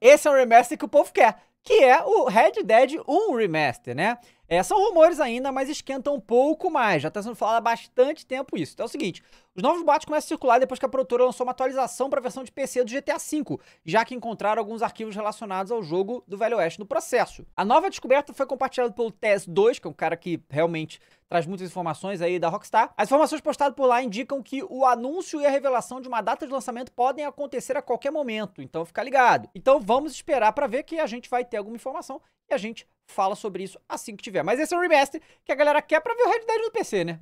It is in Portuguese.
Esse é um remaster que o povo quer, que é o Red Dead 1 Remaster, né? É, são rumores ainda, mas esquentam um pouco mais. Já está sendo falado há bastante tempo isso. Então é o seguinte: os novos boatos começam a circular depois que a produtora lançou uma atualização para a versão de PC do GTA V, já que encontraram alguns arquivos relacionados ao jogo do Velho Oeste no processo. A nova descoberta foi compartilhada pelo TES2, que é um cara que realmente traz muitas informações aí da Rockstar. As informações postadas por lá indicam que o anúncio e a revelação de uma data de lançamento podem acontecer a qualquer momento, então fica ligado. Então vamos esperar para ver que a gente vai ter alguma informação e a gente fala sobre isso assim que tiver. Mas esse é o remaster que a galera quer pra ver o realidade do PC, né?